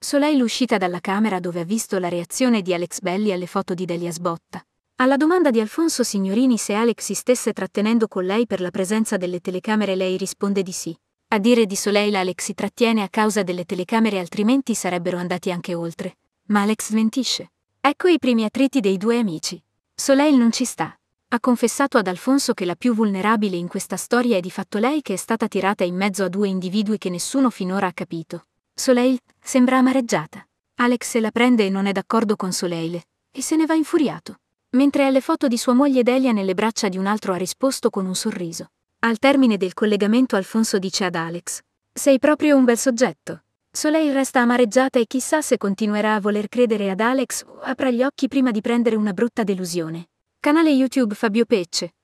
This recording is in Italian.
Soleil uscita dalla camera dove ha visto la reazione di Alex Belli alle foto di Delia Sbotta. Alla domanda di Alfonso Signorini se Alex si stesse trattenendo con lei per la presenza delle telecamere lei risponde di sì. A dire di Soleil Alex si trattiene a causa delle telecamere altrimenti sarebbero andati anche oltre. Ma Alex smentisce. Ecco i primi attriti dei due amici. Soleil non ci sta. Ha confessato ad Alfonso che la più vulnerabile in questa storia è di fatto lei che è stata tirata in mezzo a due individui che nessuno finora ha capito. Soleil sembra amareggiata. Alex la prende e non è d'accordo con Soleil, e se ne va infuriato. Mentre alle foto di sua moglie Delia nelle braccia di un altro ha risposto con un sorriso. Al termine del collegamento Alfonso dice ad Alex, Sei proprio un bel soggetto. Soleil resta amareggiata e chissà se continuerà a voler credere ad Alex o aprà gli occhi prima di prendere una brutta delusione. Canale YouTube Fabio Pecce.